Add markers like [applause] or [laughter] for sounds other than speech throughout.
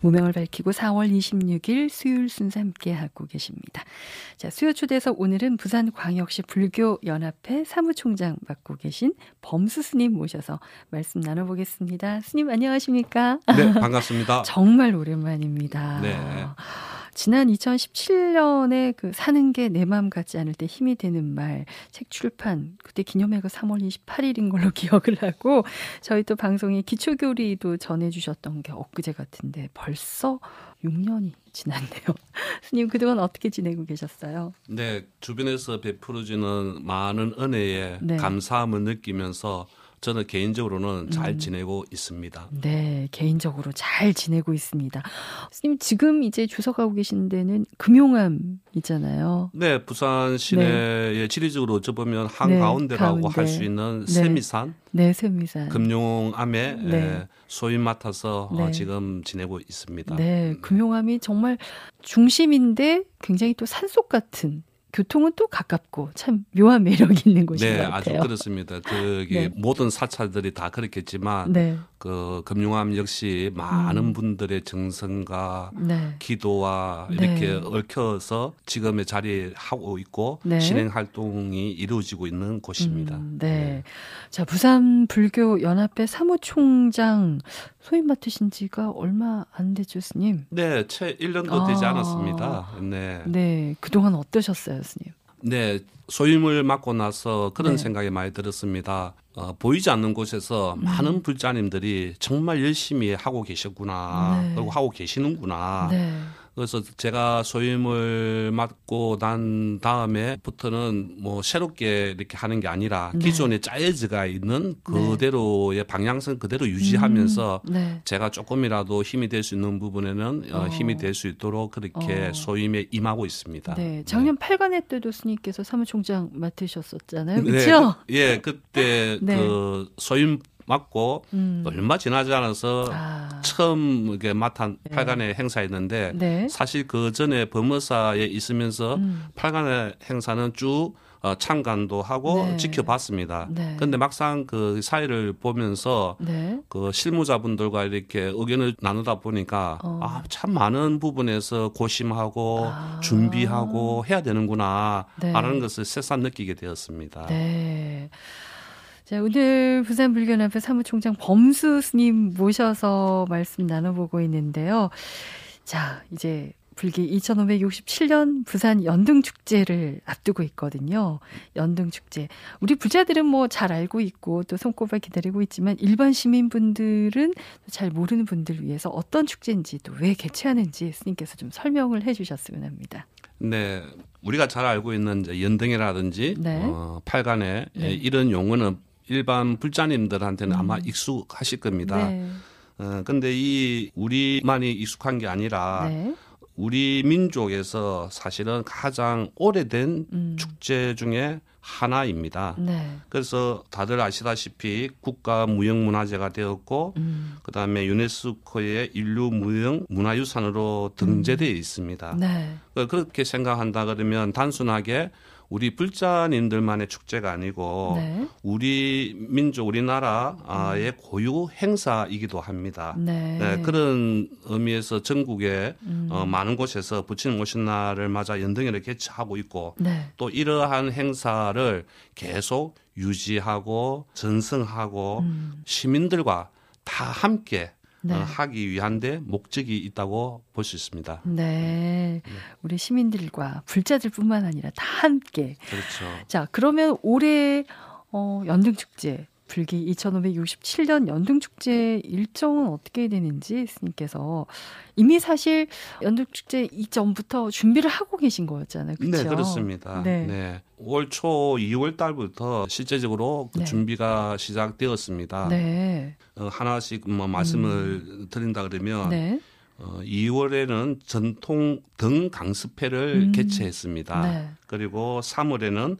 무명을 밝히고 4월 26일 수요일 순서 함께하고 계십니다. 자, 수요 초대에서 오늘은 부산광역시 불교연합회 사무총장 맡고 계신 범수 스님 모셔서 말씀 나눠보겠습니다. 스님 안녕하십니까? 네, 반갑습니다. [laughs] 정말 오랜만입니다. 네. 지난 2017년에 그 사는 게내 마음 같지 않을 때 힘이 되는 말 책 출판 그때 기념회가 3월 28일인 걸로 [laughs] 기억을 하고 저희 또 방송에 기초교리도 전해주셨던 게 엊그제 같은데 벌써 6년이 지났네요. [laughs] 스님 그동안 어떻게 지내고 계셨어요? 네 주변에서 베풀어지는 많은 은혜에 네. 감사함을 느끼면서 저는 개인적으로는 잘 음. 지내고 있습니다. 네, 개인적으로 잘 지내고 있습니다. 스님 지금 이제 주석하고 계신 데는 금용암 있잖아요. 네, 부산 시내에 네. 지리적으로 어쩌면 한 네, 가운데라고 가 할수 있는 네. 세미산, 네, 세미산 금용암에 네. 예, 소위 맡아서 어, 네. 지금 지내고 있습니다. 네, 음. 금용암이 정말 중심인데 굉장히 또 산속 같은 교통은 또 가깝고 참 묘한 매력이 있는 곳인 네, 것 같아요. 아주 그렇습니다. 저기 네. 모든 사찰들이 다 그렇겠지만 네. 그 금융암 역시 많은 음. 분들의 정성과 네. 기도와 이렇게 네. 얽혀서 지금의 자리에 하고 있고 실행 네. 활동이 이루어지고 있는 곳입니다. 음, 네. 네. 자, 부산 불교 연합회 사무총장 소임 맡으신 지가 얼마 안 되죠, 스님? 네, 채 1년도 아. 되지 않았습니다. 네. 네. 그동안 어떠셨어요? 교수님? 네, 소임을 맡고 나서 그런 네. 생각이 많이 들었습니다. 어, 보이지 않는 곳에서 음. 많은 불자님들이 정말 열심히 하고 계셨구나, 네. 하고 계시는구나. 네. 그래서 제가 소임을 맡고 난 다음에부터는 뭐 새롭게 이렇게 하는 게 아니라 네. 기존의 짜여지가 있는 그대로의 네. 방향성 그대로 음, 유지하면서 음, 네. 제가 조금이라도 힘이 될 수 있는 부분에는 어. 어. 힘이 될 수 있도록 그렇게 어. 소임에 임하고 있습니다. 네, 네. 작년 네. 8관회 때도 스님께서 사무총장 맡으셨었잖아요. 그렇죠? 예, 그때 네. 그 소임 맞고 음. 얼마 지나지 않아서 아. 처음 이게 맡은 네. 팔간의 행사였는데 네. 사실 그 전에 법무사에 있으면서 음. 팔간의 행사는 쭉 어, 참관도 하고 네. 지켜봤습니다. 그런데 네. 막상 그 사회를 보면서 네. 그 실무자분들과 이렇게 의견을 나누다 보니까 어. 아, 참 많은 부분에서 고심하고 아. 준비하고 해야 되는구나 네. 라는 것을 새삼 느끼게 되었습니다. 네. 자, 오늘 부산불교연합회 사무총장 범수 스님 모셔서 말씀 나눠보고 있는데요. 자, 이제 불기 2567년 부산 연등축제를 앞두고 있거든요. 연등축제. 우리 부자들은 뭐 잘 알고 있고 또 손꼽아 기다리고 있지만 일반 시민분들은 잘 모르는 분들 위해서 어떤 축제인지 또 왜 개최하는지 스님께서 좀 설명을 해 주셨으면 합니다. 네. 우리가 잘 알고 있는 연등이라든지 네. 어, 팔간에 네. 이런 용어는 일반 불자님들한테는 음. 아마 익숙하실 겁니다. 네. 어, 근데 이 우리만이 익숙한 게 아니라 네. 우리 민족에서 사실은 가장 오래된 음. 축제 중에 하나입니다. 네. 그래서 다들 아시다시피 국가 무형문화재가 되었고 음. 그다음에 유네스코의 인류 무형 문화유산으로 등재되어 음. 있습니다. 네. 그, 그렇게 생각한다 그러면 단순하게 우리 불자님들만의 축제가 아니고 네. 우리 민족 우리나라의 음. 고유 행사이기도 합니다. 네. 네 그런 의미에서 전국에 어, 음. 어, 많은 곳에서 부처님 신 날을 맞아 연등회를 개최하고 있고 네. 또 이러한 행사를 계속 유지하고 전승하고 음. 시민들과 다 함께 어, 네. 하기 위한데 목적이 있다고 볼 수 있습니다. 네. 네. 우리 시민들과 불자들뿐만 아니라 다 함께. 그렇죠. 자, 그러면 올해 어, 연등축제 불기 2567년 연등축제 일정은 어떻게 되는지 스님께서 이미 사실 연등축제 이전부터 준비를 하고 계신 거였잖아요. 그렇 네, 그렇습니다. 네. 네. 월초 2월 달부터 실제적으로 그 네. 준비가 시작되었습니다. 네. 어, 하나씩 뭐 말씀을 음. 드린다 그러면 네. 어, 2월에는 전통 등 강습회를 음. 개최했습니다. 네. 그리고 3월에는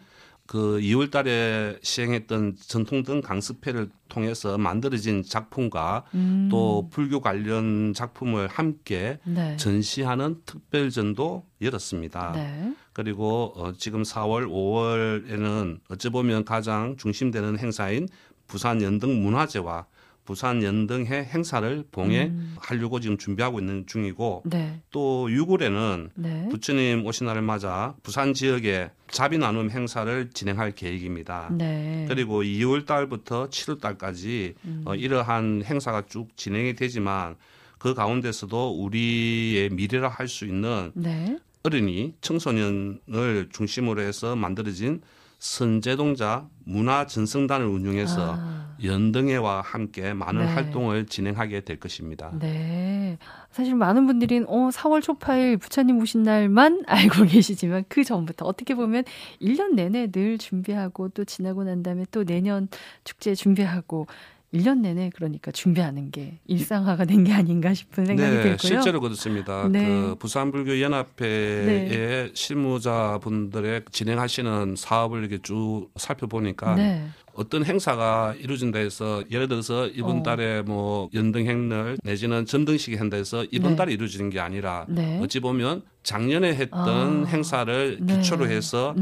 그 2월 달에 시행했던 전통등 강습회를 통해서 만들어진 작품과 음. 또 불교 관련 작품을 함께 네. 전시하는 특별전도 열었습니다. 네. 그리고 어, 지금 4월, 5월에는 어찌 보면 가장 중심되는 행사인 부산 연등 문화제와 부산 연등회 행사를 봉해하려고 음. 지금 준비하고 있는 중이고 네. 또 6월에는 네. 부처님 오신 날을 맞아 부산 지역에 자비 나눔 행사를 진행할 계획입니다. 네. 그리고 2월 달부터 7월 달까지 음. 어, 이러한 행사가 쭉 진행이 되지만 그 가운데서도 우리의 미래라 할 수 있는 네. 어린이 청소년을 중심으로 해서 만들어진 선제동자 문화 전승단을 운영해서 아. 연등회와 함께 많은 네. 활동을 진행하게 될 것입니다. 네. 사실 많은 분들은 어, 4월 초파일 부처님 오신 날만 [laughs] 알고 계시지만 그 전부터 어떻게 보면 1년 내내 늘 준비하고 또 지나고 난 다음에 또 내년 축제 준비하고 1년 내내 그러니까 준비하는 게 일상화가 된 게 아닌가 싶은 생각이 네, 들고요. 실제로 그렇습니다. 그 네. 그 부산불교연합회의 네. 실무자분들의 진행하시는 사업을 이렇게 쭉 살펴보니까 네. 어떤 행사가 이루어진 다해서 예를 들어서 이번 어. 달에 뭐 연등행렬 내지는 점등식이 한다해서 이번 네. 달에 이루어지는 게 아니라 네. 어찌 보면 작년에 했던 아. 행사를 기초로 해서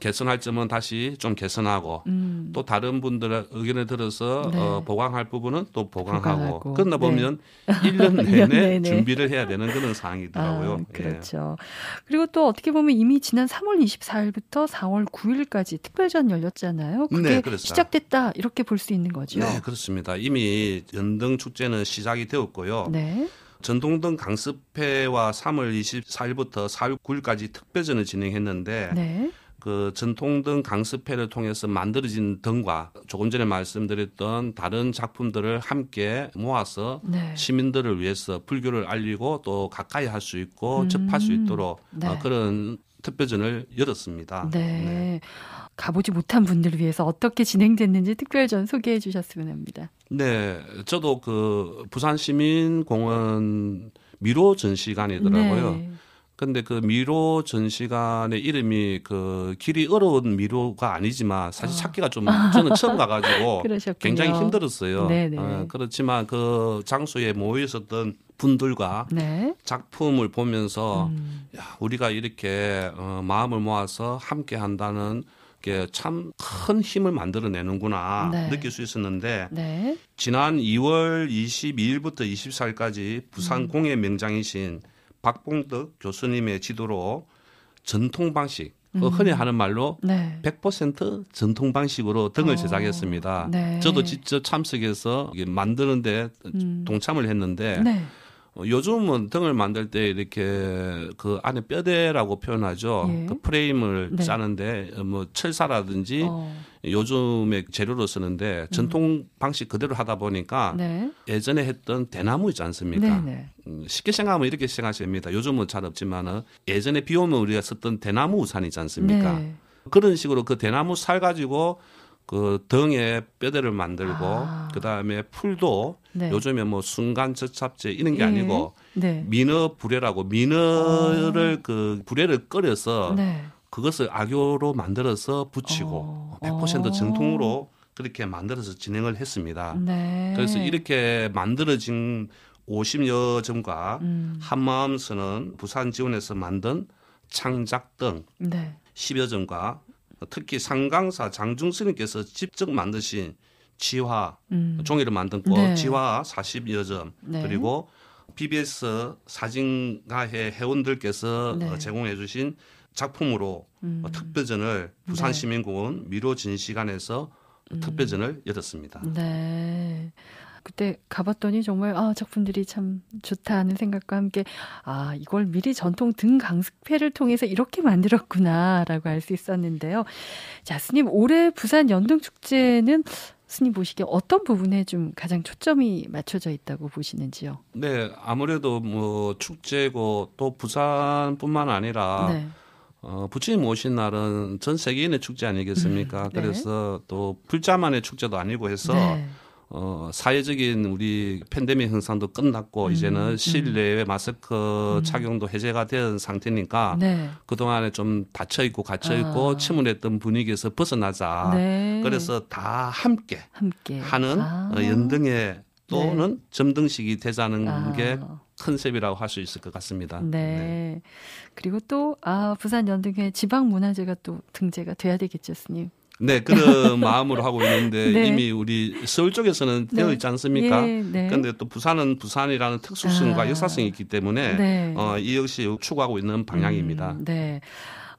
개선할 점은 다시 좀 개선하고 음. 또 다른 분들의 의견을 들어서 네. 어, 보강할 부분은 또 보강하고 보강하고. 그러 보면 네. 1년 [laughs] 내내 준비를 해야 되는 그런 상황이더라고요. 아, 그렇죠. 예. 그리고 또 어떻게 보면 이미 지난 3월 24일부터 4월 9일까지 특별전 열렸잖아요. 네, 그게 네, 시작됐다 이렇게 볼 수 있는 거죠. 네, 그렇습니다. 이미 연등 축제는 시작이 되었고요. 네. 전동등 강습회와 3월 24일부터 4월 9일까지 특별전을 진행했는데 네. 그 전통등 강습회를 통해서 만들어진 등과 조금 전에 말씀드렸던 다른 작품들을 함께 모아서 네. 시민들을 위해서 불교를 알리고 또 가까이 할 수 있고 음. 접할 수 있도록 네. 어, 그런 특별전을 열었습니다. 네. 네. 가보지 못한 분들을 위해서 어떻게 진행됐는지 특별전 소개해 주셨으면 합니다. 네. 저도 그 부산시민공원 미로 전시관이더라고요. 네. 근데 그 미로 전시관의 이름이 그 길이 어려운 미로가 아니지만 사실 아. 찾기가 좀 저는 처음 가가지고 [laughs] 굉장히 힘들었어요. 어, 그렇지만 그 장소에 모여 있었던 분들과 네. 작품을 보면서 음. 야, 우리가 이렇게 어, 마음을 모아서 함께 한다는 게 참 큰 힘을 만들어내는구나 네. 느낄 수 있었는데 네. 지난 2월 22일부터 24일까지 부산 음. 공예 명장이신 박봉덕 교수님의 지도로 전통 방식 그 음. 흔히 하는 말로 네. 100% 전통 방식으로 등을 어. 제작했습니다. 네. 저도 직접 참석해서 만드는데 음. 동참을 했는데 네. 어, 요즘은 등을 만들 때 이렇게 그 안에 뼈대라고 표현하죠. 예. 그 프레임을 네. 짜는데 어, 뭐 철사라든지 어. 요즘에 재료로 쓰는데 전통 음. 방식 그대로 하다 보니까 네. 예전에 했던 대나무 있지 않습니까? 네네. 네. 음, 쉽게 생각하면 이렇게 생각하십니다. 요즘은 잘 없지만은 예전에 비 오면 우리가 썼던 대나무 우산이지 않습니까? 네. 그런 식으로 그 대나무 살 가지고 그 등에 뼈대를 만들고 아. 그다음에 풀도 네. 요즘에 뭐 순간 접착제 이런 게 예. 아니고 네. 민어 불에라고 미너를 오. 어. 그 불에를 끓여서 네. 그것을 악요로 만들어서 붙이고 오. 어. 100% 어. 정통으로 그렇게 만들어서 진행을 했습니다. 네. 그래서 이렇게 만들어진 50여 점과 음. 한마음서는 부산 지원에서 만든 창작 등 네. 10여 점과 특히 상강사 장중스님께서 직접 만드신 지화 음. 종이를 만든 꽃 네. 지화 40여 점 네. 그리고 PBS 사진가회 회원들께서 네. 어, 제공해 주신 작품으로 음. 어, 특별전을 네. 부산시민공원 미로 진시관에서 음. 특별전을 열었습니다. 네. 그때 가봤더니 정말 아 작품들이 참 좋다 하는 생각과 함께 아 이걸 미리 전통 등 강습회를 통해서 이렇게 만들었구나라고 알 수 있었는데요. 자 스님 올해 부산 연등축제는 스님 보시기에 어떤 부분에 좀 가장 초점이 맞춰져 있다고 보시는지요? 네, 아무래도 뭐 축제고 또 부산뿐만 아니라 네. 어, 부처님 오신 날은 전 세계인의 축제 아니겠습니까? 음, 네. 그래서 또 불자만의 축제도 아니고 해서 네. 어, 사회적인 우리 팬데믹 현상도 끝났고 음, 이제는 음. 실내외 음. 마스크 착용도 해제가 된 상태니까 네. 그동안에 좀 닫혀 있고 갇혀 있고 아. 침울했던 분위기에서 벗어나자. 네. 그래서 다 함께, 함께. 하는 아. 어, 연등의 또는 네. 점등식이 되자는 아. 게 컨셉이라고 할 수 있을 것 같습니다. 네. 네. 그리고 또, 아, 부산 연등회 지방문화제가 또 등재가 돼야 되겠죠, 스님. 네, 그런 마음으로 하고 있는데 [laughs] 네. 이미 우리 서울 쪽에서는 네. 되어 있지 않습니까? 예, 네. 그런데 네, 또 부산은 부산이라는 특수성과 아. 역사성이 있기 때문에 네. 어, 이 역시 추구하고 있는 방향입니다. 음, 네.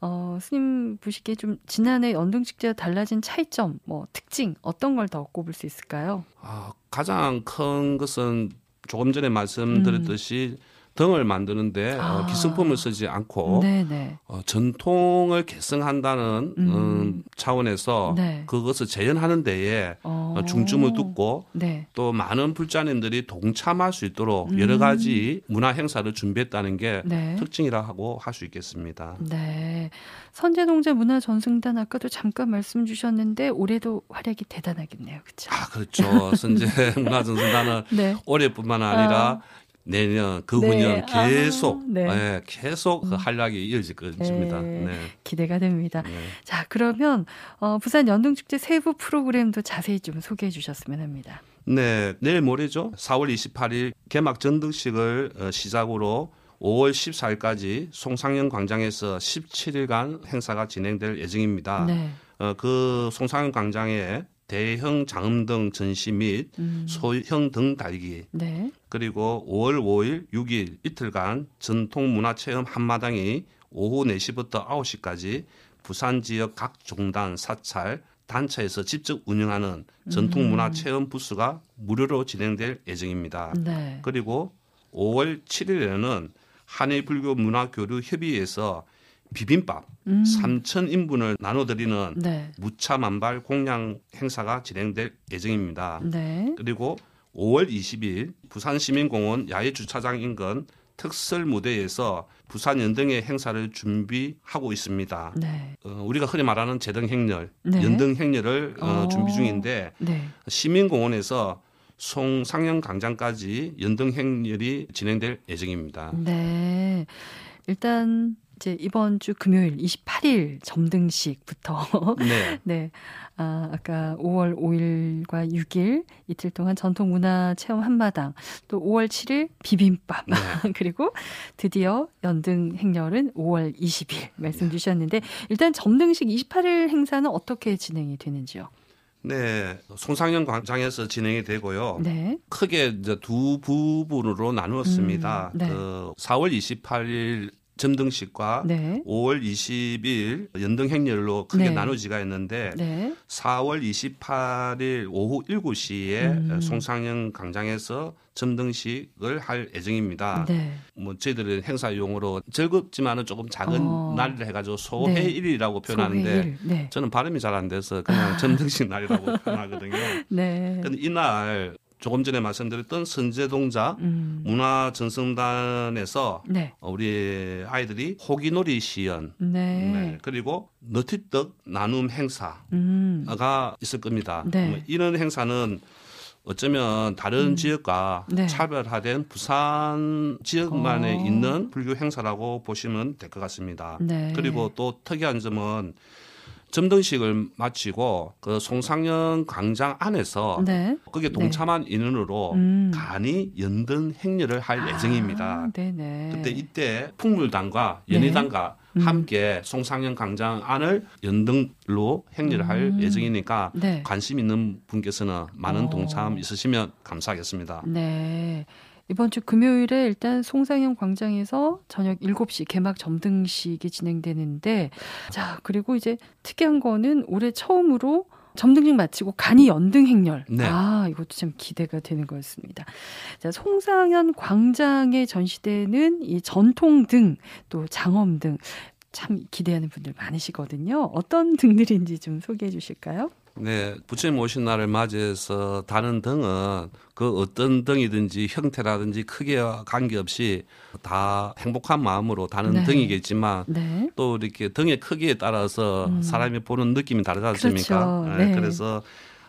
어, 스님 보시기에 좀 지난해 연등 축제와 달라진 차이점, 뭐 특징 어떤 걸 더 꼽을 수 있을까요? 아, 가장 큰 것은 조금 전에 말씀드렸듯이 음. 등을 만드는데 어, 아. 어, 기성품을 쓰지 않고 네네. 어, 전통을 계승한다는 음. 음, 차원에서 네. 그것을 재현하는 데에 어. 어 중점을 두고 네. 또 많은 불자님들이 동참할 수 있도록 음. 여러 가지 문화 행사를 준비했다는 게 네. 특징이라고 할 수 있겠습니다. 네. 선제동제 문화 전승단 아까도 잠깐 말씀 주셨는데 올해도 활약이 대단하겠네요. 그렇죠? 아, 그렇죠. 선제 [laughs] 문화 전승단은 네. 올해뿐만 아니라 아. 내년 그 후년 네. 아, 계속 아, 네. 네. 계속 그 한락이 이어질 것입니다. 네. 네. 기대가 됩니다. 네. 자 그러면 어, 부산 연등축제 세부 프로그램도 자세히 좀 소개해 주셨으면 합니다. 네 내일 모레죠. 4월 28일 개막 전등식을 어, 시작으로 5월 14일까지 송상영 광장에서 17일간 행사가 진행될 예정입니다. 네. 어, 그송상영 광장에 대형 장음등 전시 및 음. 소형 등 달기 네. 그리고 5월 5일 6일 이틀간 전통문화체험 한마당이 오후 4시부터 9시까지 부산 지역 각 종단 사찰 단체에서 직접 운영하는 전통문화체험 음. 부스가 무료로 진행될 예정입니다. 네. 그리고 5월 7일에는 한일불교문화교류협의회에서 비빔밥 음. 3천 인분을 나눠드리는 네. 무차만발 공양 행사가 진행될 예정입니다. 네. 그리고 5월 20일 부산시민공원 야외 주차장 인근 특설 무대에서 부산 연등의 행사를 준비하고 있습니다. 네. 어, 우리가 흔히 말하는 재등 행렬, 네. 연등 행렬을 어, 어. 준비 중인데 네. 시민공원에서 송상영 광장까지 연등 행렬이 진행될 예정입니다. 네. 일단 이제 이번 주 금요일 28일 점등식부터 [laughs] 네. 네. 아, 아까 5월 5일과 6일 이틀 동안 전통 문화 체험 한마당 또 5월 7일 비빔밥 네. [laughs] 그리고 드디어 연등 행렬은 5월 20일 말씀 네. 주셨는데 일단 점등식 28일 행사는 어떻게 진행이 되는지요? 네, 송상현 광장에서 진행이 되고요. 네. 크게 이제 두 부분으로 나누었습니다. 음, 네. 그 4월 28일 점등식과 네. 5월 20일 연등 행렬로 크게 네. 나누지가 있는데 네. 4월 28일 오후 7시에 음. 송상영 광장에서 점등식을 할 예정입니다. 네. 뭐 저희들은 행사 용으로 즐겁지만은 조금 작은 어. 날을 해가지고 네. 소회일이라고 표현하는데 소회일. 네. 저는 발음이 잘 안 돼서 그냥 아. 점등식 날이라고 표현하거든요. [laughs] 네. 근데 이날 조금 전에 말씀드렸던 선제동자 음. 문화 전승단에서 네. 어, 우리 아이들이 호기놀이 시연 네. 네. 그리고 너티떡 나눔 행사가 음. 있을 겁니다. 네. 음, 이런 행사는 어쩌면 다른 음. 지역과 네. 차별화된 부산 지역만에 오. 어. 있는 불교 행사라고 보시면 될 것 같습니다. 네. 그리고 또 특이한 점은 점등식을 마치고 그 송상현 광장 안에서 네. 거기에 네. 동참한 인원으로 음. 간이 연등 행렬을 할 아, 예정입니다. 네네. 그때 이때 풍물단과 연희단과 네. 음. 함께 송상현 광장 안을 연등로 행렬을 할 음. 예정이니까 네. 관심 있는 분께서는 많은 오. 어. 동참 있으시면 감사하겠습니다. 네. 이번 주 금요일에 일단 송상현 광장에서 저녁 7시 개막 점등식이 진행되는데 자, 그리고 이제 특이한 거는 올해 처음으로 점등식 마치고 간이 연등 행렬. 네. 아, 이것도 참 기대가 되는 거였습니다. 자, 송상현 광장에 전시되는 이 전통등, 또 장엄등. 참 기대하는 분들 많으시거든요. 어떤 등들인지 좀 소개해 주실까요? 네, 부처님 오신 날을 맞이해서 다른 등은 그 어떤 등이든지 형태라든지 크기와 관계없이 다 행복한 마음으로 다는 네. 등이겠지만 네. 또 이렇게 등의 크기에 따라서 음. 사람이 보는 느낌이 다르지 그렇죠. 않습니까? 그렇죠. 네. 그래서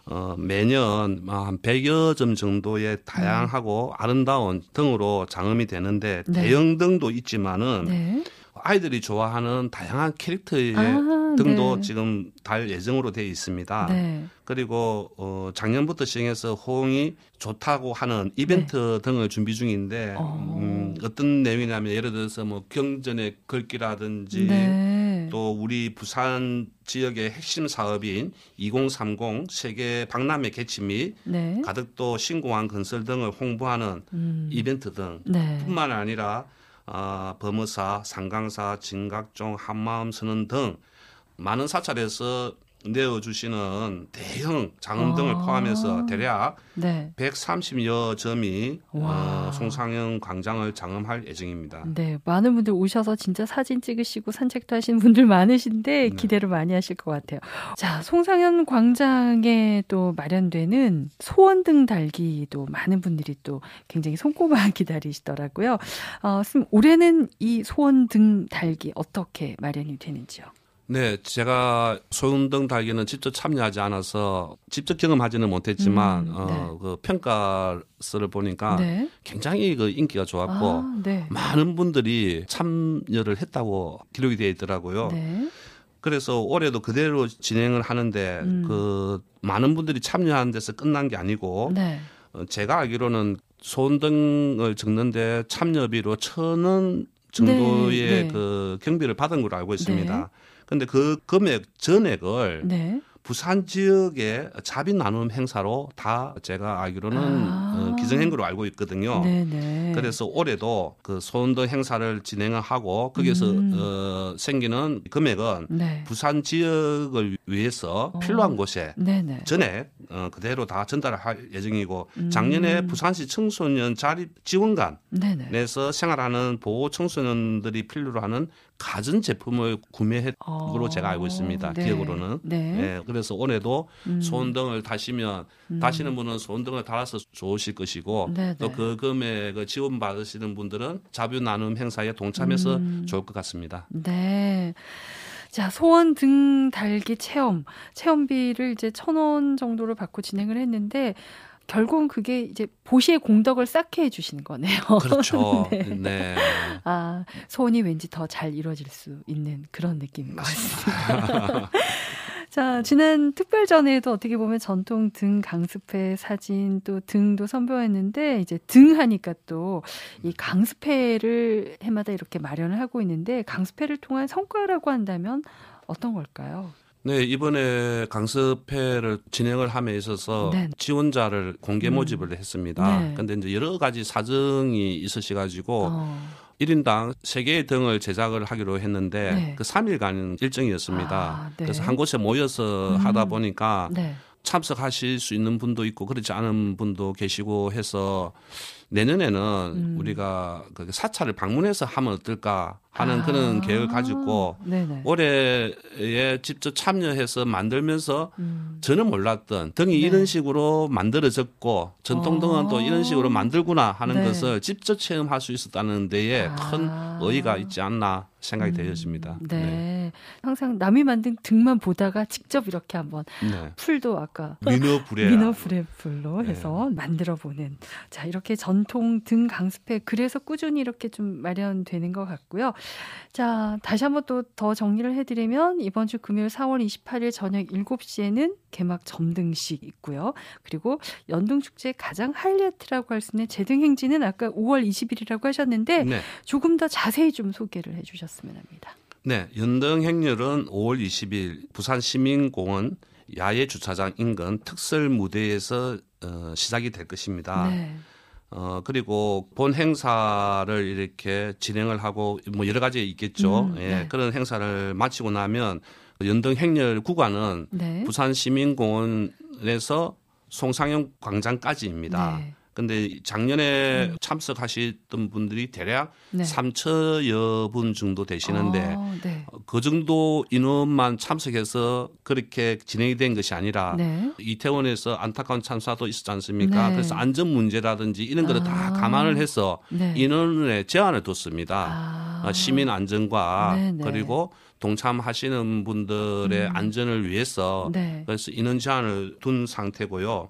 어, 매년 뭐 한 100여 점 정도의 네. 다양하고 아름다운 등으로 장음이 되는데 네. 대형 등도 있지만은 아이들이 좋아하는 다양한 캐릭터의 아, 등도 네. 지금 달 예정으로 되어 있습니다. 네. 그리고 어, 작년부터 시행해서 호응이 좋다고 하는 이벤트 네. 등을 준비 중인데 어. 음, 어떤 내용이냐면 예를 들어서 뭐 경전의 걸기라든지또 네. 우리 부산 지역의 핵심 사업인 2030 세계 박람회 개최 및 네. 가덕도 신공항 건설 등을 홍보하는 음. 이벤트 등 네. 뿐만 아니라 아, 범어사, 상강사, 진각종, 한마음선언 등 많은 사찰에서 내어주시는 대형 장음 아. 등을 포함해서 대략 네. 130여 점이 어, 송상영 광장을 장음할 예정입니다. 네, 많은 분들 오셔서 진짜 사진 찍으시고 산책도 하시는 분들 많으신데 네. 기대를 많이 하실 것 같아요. 자, 송상현 광장에 또 마련되는 소원 등 달기도 많은 분들이 또 굉장히 손꼽아 [laughs] 기다리시더라고요. 어, 올해는 이 소원 등 달기 어떻게 마련이 되는지요? 네, 제가 소운등 달기는 직접 참여하지 않아서 직접 경험하지는 못했지만 음, 어, 네. 어, 그 평가서를 보니까 네. 굉장히 그 인기가 좋았고 아, 네. 많은 분들이 참여를 했다고 기록이 되어 있더라고요. 네. 그래서 올해도 그대로 진행을 하는데 음. 그 많은 분들이 참여하는 데서 끝난 게 아니고 네. 어, 제가 알기로는 소운등을 적는데 참여비로 천 원 정도의 네, 그 경비를 받은 걸로 알고 있습니다. 근데 그 금액 전액을 네. 부산 지역의 자비 나눔 행사로 다 제가 알기로는 아. 어, 기증행구로 알고 있거든요. 네네. 그래서 올해도 그 소원도 행사를 진행 하고 거기에서 음. 어, 생기는 금액은 네. 부산 지역을 위해서 어. 필요한 곳에 네네. 전에 어, 그대로 다 전달할 예정이고 음. 작년에 부산시 청소년 자립 지원관 에서 생활하는 보호 청소년들이 필요로 하는 가전 제품을 구매했으로 어. 제가 알고 있습니다. 네. 기억으로는. 네. 네. 그래서 올해도 음. 손등을 다시면 음. 다시는 분은 손등을 달아서 좋으실 것이고 네, 네. 또그 금액을 그 지원 받으시는 분들은 자뷰 나눔 행사에 동참해서 음. 좋을 것 같습니다. 네. 자, 소원 등 달기 체험. 체험비를 이제 천원 정도를 받고 진행을 했는데 결국은 그게 이제 보시의 공덕을 쌓게 해주시는 거네요. [laughs] 그렇죠. 네. 네. 아, 소원이 왠지 더 잘 이루어질 수 있는 그런 느낌인 것 같습니다. [laughs] 자, 지난 특별전에도 어떻게 보면 전통 등 강습회 사진 또 등도 선보였는데 이제 등 하니까 또 이 강습회를 해마다 이렇게 마련을 하고 있는데 강습회를 통한 성과라고 한다면 어떤 걸까요? 네, 이번에 강습회를 진행을 함에 있어서 네. 지원자를 공개 음. 모집을 음. 했습니다. 네. 근데 이제 여러 가지 사정이 있으셔 가지고 어. 일인당세개의 등을 제작을 하기로 했는데 네. 그 3일간 일정이었습니다. 아, 네. 그래서 한 곳에 모여서 음. 하다 보니까 네. 참석하실 수 있는 분도 있고 그렇지 않은 분도 계시고 해서 내년에는 음. 우리가 그 사찰을 방문해서 하면 어떨까 하는 아. 그런 계획을 가지고 네네. 올해에 직접 참여해서 만들면서 음. 저는 몰랐던 등이 네. 이런 식으로 만들어졌고 전통등은 어. 또 이런 식으로 어. 만들구나 하는 네. 것을 직접 체험할 수 있었다는 데에 아. 큰 의의가 있지 않나 생각이 음. 되었습니다 네. 네. 항상 남이 만든 등만 보다가 직접 이렇게 한번 네. 풀도 아까 미너불에 불로 네. 해서 만들어 보는 자 이렇게 전 전통 등 강습회 그래서 꾸준히 이렇게 좀 마련되는 것 같고요. 자 다시 한번 또 더 정리를 해드리면 이번 주 금요일 4월 28일 저녁 7시에는 개막 점등식 있고요. 그리고 연등축제 가장 하이라이트라고 할 수 있는 재등행진은 아까 5월 20일이라고 하셨는데 네. 조금 더 자세히 좀 소개를 해주셨으면 합니다. 네, 연등행렬은 5월 20일 부산 시민공원 야외 주차장 인근 특설 무대에서 어, 시작이 될 것입니다. 네. 어, 그리고 본 행사를 이렇게 진행을 하고 뭐 여러 가지 있겠죠. 음, 예, 네. 그런 행사를 마치고 나면 연등 행렬 구간은 네. 부산 시민공원에서 송상영 광장까지입니다. 네. 근데 작년에 음. 참석하셨던 분들이 대략 네. 3천여 분 정도 되시는데 아, 네. 어, 그 정도 인원만 참석해서 그렇게 진행이 된 것이 아니라 네. 이태원에서 안타까운 참사도 있었지 않습니까? 네. 그래서 안전 문제라든지 이런 거를 아. 다 감안을 해서 네. 인원에 제한을 뒀습니다. 아. 어, 시민 안전과 네, 그리고 동참하시는 분들의 음. 안전을 위해서 그래서 인원 제한을 둔 상태고요.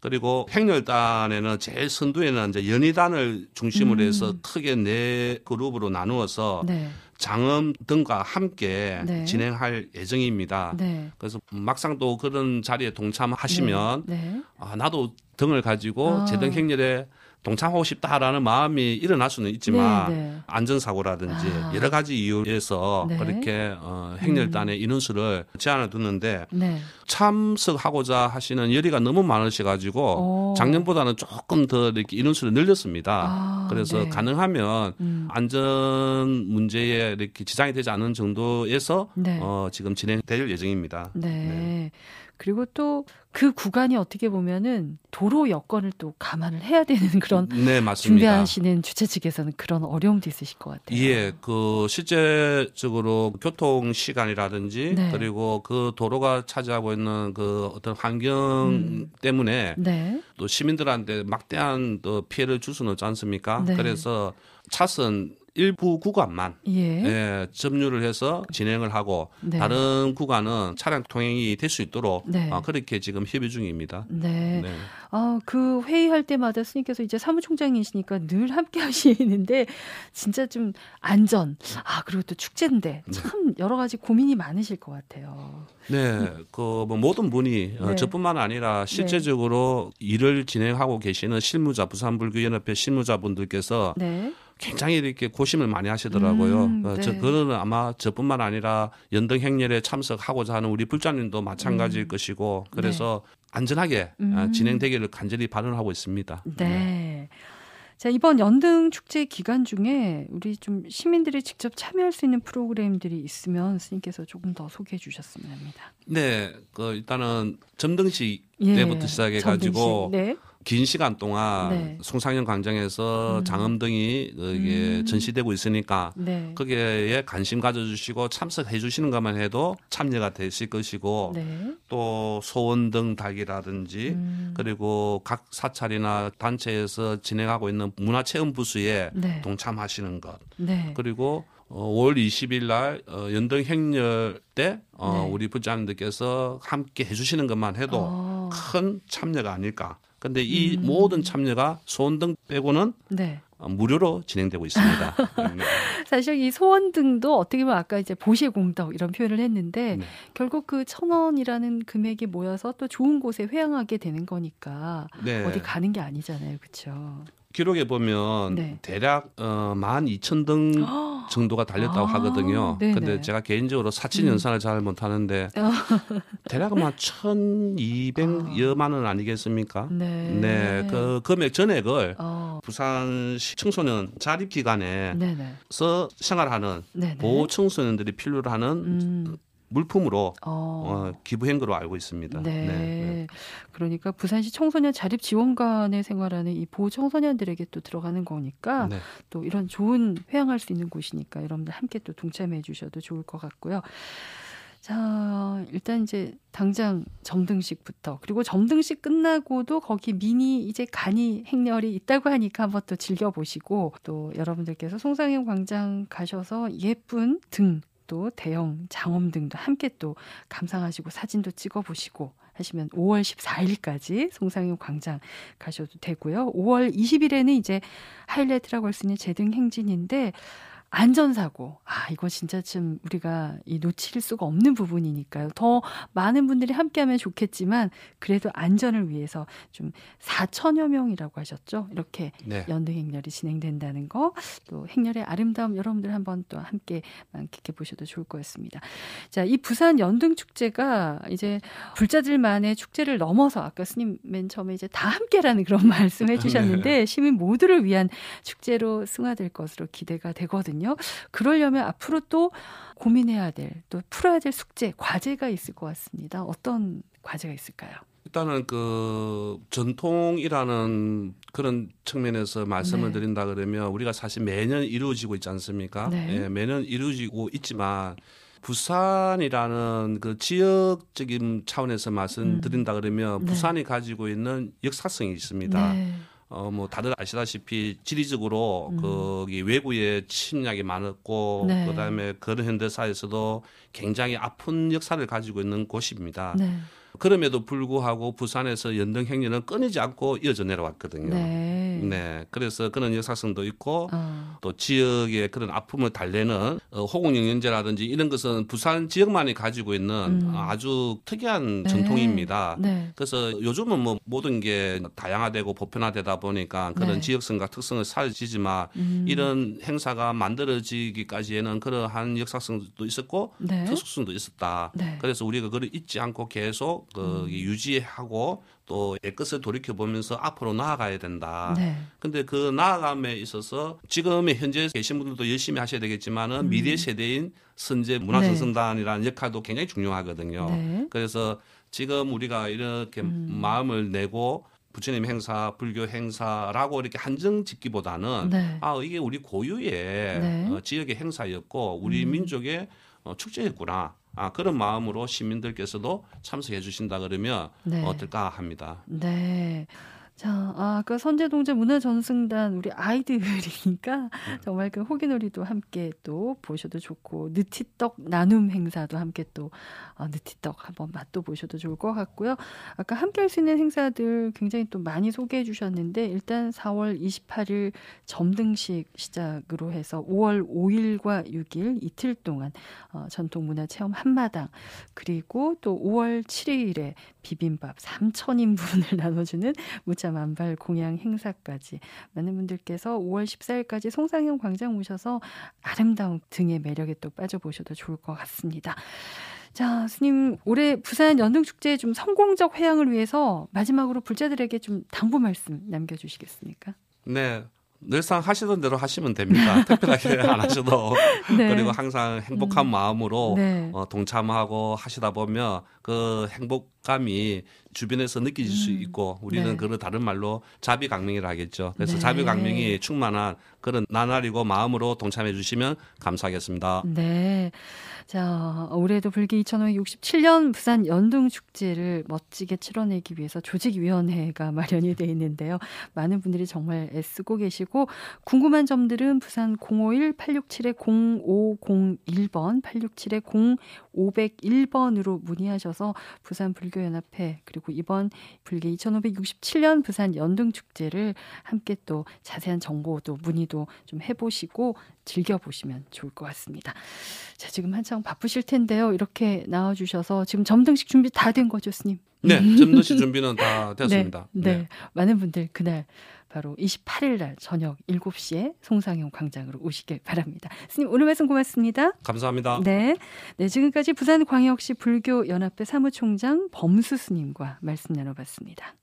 그리고 행렬단에는 제일 선두에는 이제 연희단을 중심으로 음. 해서 크게 네 그룹으로 나누어서 네. 장음 등과 함께 네. 진행할 예정입니다. 네. 그래서 막상 또 그런 자리에 동참하시면 네. 네. 아, 나도 등을 가지고 아. 제등 행렬에 동참하고 싶다라는 마음이 일어날 수는 있지만 네, 네. 안전사고라든지 아. 여러 가지 이유에서 네. 그렇게 어, 행렬단의 음. 인원수를 제한을 두는데 네. 참석하고자 하시는 열의가 너무 많으셔가지고 오. 작년보다는 조금 더 이렇게 인원수를 늘렸습니다. 아, 그래서 네. 가능하면 음. 안전 문제에 이렇게 지장이 되지 않는 정도에서 네. 어, 지금 진행될 예정입니다. 네. 그리고 또그 구간이 어떻게 보면은 도로 여건을 또 감안을 해야 되는 [laughs] 그런 네, 준비하시는 주최 측에서는 그런 어려움도 있으실 것 같아요. 예, 그 실제적으로 교통 시간이라든지 네. 그리고 그 도로가 차지하고 있는 그 어떤 환경 음. 때문에 네. 또 시민들한테 막대한 또 피해를 줄 수는 없지 않습니까? 네. 그래서 차선 일부 구간만 예. 예, 점유를 해서 진행을 하고 네. 다른 구간은 차량 통행이 될 수 있도록 네. 어, 그렇게 지금 협의 중입니다. 네. 네. 아, 그 회의할 때마다 스님께서 이제 사무총장이시니까 늘 함께 [laughs] 하시는데 진짜 좀 안전 아 그리고 또 축제인데 네. 참 여러 가지 고민이 많으실 것 같아요. 네, 그 뭐 모든 분이 어, 네. 저뿐만 아니라 네. 실제적으로 일을 진행하고 계시는 실무자 부산불교연합회 실무자분들께서 굉장히 이렇게 고심을 많이 하시더라고요. 음, 어, 네. 저그는 아마 저뿐만 아니라 연등 행렬에 참석하고자 하는 우리 불자님도 마찬가지일 음. 것이고 그래서 네. 안전하게 어, 음. 진행되기를 간절히 바라하고 있습니다. 네. 네. 자, 이번 연등 축제 기간 중에 우리 좀 시민들이 직접 참여할 수 있는 프로그램들이 있으면 스님께서 조금 더 소개해 주셨으면 합니다. 네. 그 일단은 점등식 예. 때부터 시작해 가지고 네. 긴 시간 동안 네. 송상영 광장에서 음. 장엄등이 이게 음. 전시되고 있으니까 네. 거기에 관심 가져주시고 참석해 주시는 것만 해도 참여가 되실 것이고 네. 또 소원등 닭이라든지 음. 그리고 각 사찰이나 단체에서 진행하고 있는 문화체험 부스에 네. 동참하시는 것 네. 그리고 어, 5월 20일 날 어, 연등 행렬 때 어, 네. 우리 부장님들께서 함께 해주시는 것만 해도 어. 큰 참여가 아닐까 근데 이 음. 모든 참여가 소원등 빼고는 네. 어, 무료로 진행되고 있습니다. [laughs] 사실 이 소원등도 어떻게 보면 아까 이제 보시공덕 이런 표현을 했는데 네. 결국 그천 원이라는 금액이 모여서 또 좋은 곳에 회양하게 되는 거니까 네. 어디 가는 게 아니잖아요, 그렇죠? 기록에 보면 네. 대략 어, 12,000등 [gasps] 정도가 달렸다고 아, 하거든요. 네네. 근데 제가 개인적으로 사진 음. 연산을 음. 잘 못하는데 [laughs] 대략 뭐 한 1,200여만 아. 원 아니겠습니까? 네. 네. 그 금액 전액을 어. 부산시 청소년 자립기관에서 생활하는 네네. 보호 청소년들이 필요로 하는 음. 물품으로 어. 어, 기부한 걸로 알고 있습니다. 네. 네. 네, 그러니까 부산시 청소년 자립 지원관에 생활하는 이 보청소년들에게 호또 들어가는 거니까 네. 또 이런 좋은 회양할 수 있는 곳이니까 여러분들 함께 또 동참해 주셔도 좋을 것 같고요. 자, 일단 이제 당장 점등식부터 그리고 점등식 끝나고도 거기 미니 이제 간이 행렬이 있다고 하니까 한번 또 즐겨 보시고 또 여러분들께서 송상현 광장 가셔서 예쁜 등또 대형 장엄 등도 함께 또 감상하시고 사진도 찍어보시고 하시면 5월 14일까지 송상용 광장 가셔도 되고요. 5월 20일에는 이제 하이라이트라고 할 수 있는 재등 행진인데 안전사고. 아, 이거 진짜 참 우리가 이 놓칠 수가 없는 부분이니까요. 더 많은 분들이 함께하면 좋겠지만 그래도 안전을 위해서 좀 4천여 명이라고 하셨죠. 이렇게 네. 연등 행렬이 진행된다는 거, 또 행렬의 아름다움 여러분들 한번 또 함께 만끽해 보셔도 좋을 것 같습니다. 자, 이 부산 연등 축제가 이제 불자들만의 축제를 넘어서 아까 스님 맨 처음에 이제 다 함께라는 그런 [laughs] 말씀해 주셨는데 네. 시민 모두를 위한 축제로 승화될 것으로 기대가 되거든요. 있거든요. 그러려면 앞으로 또 고민해야 될, 또 풀어야 될 숙제, 과제가 있을 것 같습니다. 어떤 과제가 있을까요? 일단은 그 전통이라는 그런 측면에서 말씀을 네. 드린다 그러면 우리가 사실 매년 이루어지고 있지 않습니까? 네. 예, 매년 이루어지고 있지만 부산이라는 그 지역적인 차원에서 말씀드린다 음. 그러면 네. 부산이 가지고 있는 역사성이 있습니다. 네. 어, 뭐, 다들 아시다시피 지리적으로 음. 거기 외부의 침략이 많았고, 네. 그 다음에 그런 현대사에서도 굉장히 아픈 역사를 가지고 있는 곳입니다. 네. 그럼에도 불구하고 부산에서 연등 행렬은 끊이지 않고 이어져 내려왔거든요. 네. 네. 그래서 그런 역사성도 있고 어. 또 지역의 그런 아픔을 달래는 어, 호국영연제라든지 이런 것은 부산 지역만이 가지고 있는 음. 아주 특이한 네. 전통입니다. 네. 그래서 요즘은 뭐 모든 게 다양화되고 보편화되다 보니까 그런 네. 지역성과 특성을 사라지지만 음. 이런 행사가 만들어지기까지에는 그러한 역사성도 있었고 네. 특수성도 있었다. 그래서 우리가 그걸 잊지 않고 계속 계속 그 음. 유지하고 또 애끝을 돌이켜 보면서 앞으로 나아가야 된다. 네. 근데 그 나아감에 있어서 지금 현재 계신 분들도 열심히 하셔야 되겠지만은 음. 미래 세대인 선제 문화선생단이라는 네. 역할도 굉장히 중요하거든요. 네. 그래서 지금 우리가 이렇게 음. 마음을 내고 부처님 행사, 불교 행사라고 이렇게 한정 짓기보다는 네. 아 이게 우리 고유의 네. 어, 지역의 행사였고 우리 음. 민족의 어, 축제였구나. 아 그런 마음으로 시민들께서도 참석해 주신다 그러면 네. 어떨까 합니다. 네. 자, 아, 까 그 선제동제 문화전승단 우리 아이들이니까 네. 정말 그 호기놀이도 함께 또 보셔도 좋고 느티떡 나눔 행사도 함께 또 어, 느티떡 한번 맛도 보셔도 좋을 것 같고요. 아까 함께 할 수 있는 행사들 굉장히 또 많이 소개해 주셨는데 일단 4월 28일 점등식 시작으로 해서 5월 5일과 6일 이틀 동안 어, 전통문화체험 한마당 그리고 또 5월 7일에 비빔밥 3,000인분을 [laughs] 나눠주는 무차 진짜 만발 공양 행사까지 많은 분들께서 5월 14일까지 송상현 광장 오셔서 아름다운 등의 매력에 또 빠져보셔도 좋을 것 같습니다. 자, 스님 올해 부산 연등축제의 좀 성공적 회항을 위해서 마지막으로 불자들에게 좀 당부 말씀 남겨주시겠습니까? 네. 늘상 하시던 대로 하시면 됩니다. [laughs] 특별하게 안 하셔도 네. 그리고 항상 행복한 음. 마음으로 네. 어, 동참하고 하시다 보면 그 행복감이 주변에서 느껴질 음. 수 있고 우리는 네. 그걸 다른 말로 자비강명이라 하겠죠. 그래서 네. 자비강명이 충만한 그런 나날이고 마음으로 동참해 주시면 감사하겠습니다. 네. 자, 올해도 불기 2 5 6 7년 부산 연등축제를 멋지게 치러내기 위해서 조직위원회가 [laughs] 마련이 돼 있는데요. 많은 분들이 정말 애쓰고 계시고 궁금한 점들은 부산 051-867-0501번, 867-0501번으로 문의하셔서 부산 불교연합회 그리고 이번 불기 2567년 부산 연등축제를 함께 또 자세한 정보도 문의도 좀 해보시고 즐겨보시면 좋을 것 같습니다. 자, 지금 한참 항상 바쁘실 텐데요. 이렇게 나와주셔서 지금 점등식 준비 다 된 거죠, 스님? 네, 음. 점등식 준비는 다되습니다 네, 네. 네, 많은 분들 그날 바로 28일 날 저녁 7시에 송상용 광장으로 오시길 바랍니다. 스님 오늘 말씀 고맙습니다. 감사합니다. 네, 네 지금까지 부산광역시 불교연합회 사무총장 범수 스님과 말씀 나눠봤습니다.